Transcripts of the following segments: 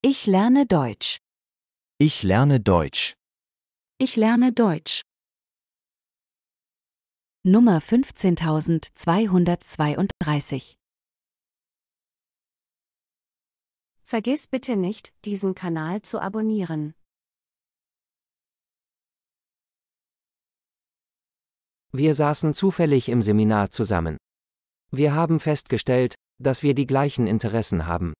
Ich lerne Deutsch. Ich lerne Deutsch. Ich lerne Deutsch. Nummer 15232. Vergiss bitte nicht, diesen Kanal zu abonnieren. Wir saßen zufällig im Seminar zusammen. Wir haben festgestellt, dass wir die gleichen Interessen haben.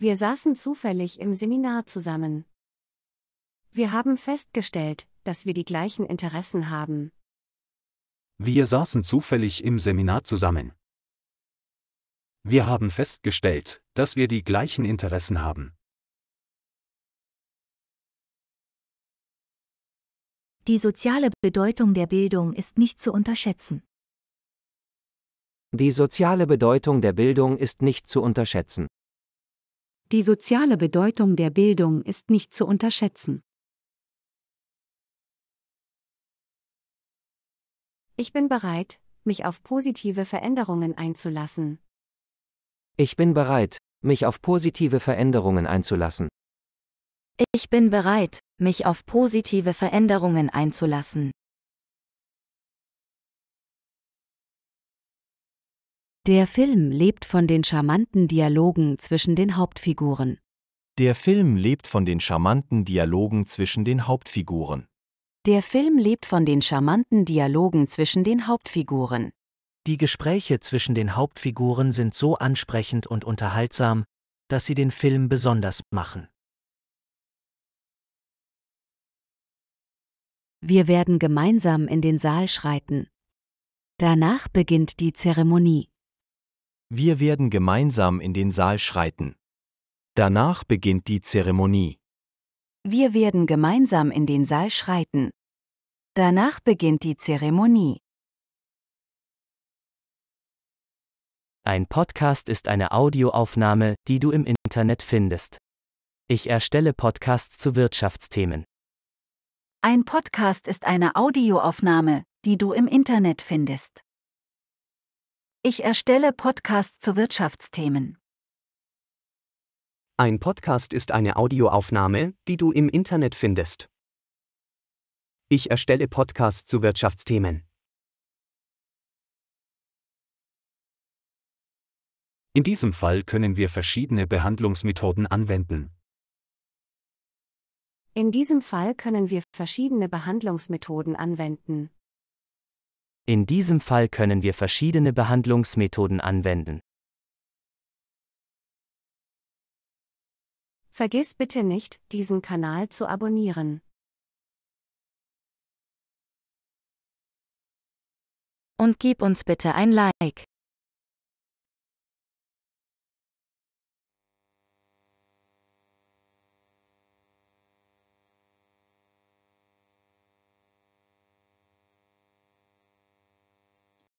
Wir saßen zufällig im Seminar zusammen. Wir haben festgestellt, dass wir die gleichen Interessen haben. Wir saßen zufällig im Seminar zusammen. Wir haben festgestellt, dass wir die gleichen Interessen haben. Die soziale Bedeutung der Bildung ist nicht zu unterschätzen. Die soziale Bedeutung der Bildung ist nicht zu unterschätzen. Die soziale Bedeutung der Bildung ist nicht zu unterschätzen. Ich bin bereit, mich auf positive Veränderungen einzulassen. Ich bin bereit, mich auf positive Veränderungen einzulassen. Ich bin bereit, mich auf positive Veränderungen einzulassen. Der Film lebt von den charmanten Dialogen zwischen den Hauptfiguren. Der Film lebt von den charmanten Dialogen zwischen den Hauptfiguren. Der Film lebt von den charmanten Dialogen zwischen den Hauptfiguren. Die Gespräche zwischen den Hauptfiguren sind so ansprechend und unterhaltsam, dass sie den Film besonders machen. Wir werden gemeinsam in den Saal schreiten. Danach beginnt die Zeremonie. Wir werden gemeinsam in den Saal schreiten. Danach beginnt die Zeremonie. Wir werden gemeinsam in den Saal schreiten. Danach beginnt die Zeremonie. Ein Podcast ist eine Audioaufnahme, die du im Internet findest. Ich erstelle Podcasts zu Wirtschaftsthemen. Ein Podcast ist eine Audioaufnahme, die du im Internet findest. Ich erstelle Podcasts zu Wirtschaftsthemen. Ein Podcast ist eine Audioaufnahme, die du im Internet findest. Ich erstelle Podcasts zu Wirtschaftsthemen. In diesem Fall können wir verschiedene Behandlungsmethoden anwenden. In diesem Fall können wir verschiedene Behandlungsmethoden anwenden. In diesem Fall können wir verschiedene Behandlungsmethoden anwenden. Vergiss bitte nicht, diesen Kanal zu abonnieren. Und gib uns bitte ein Like.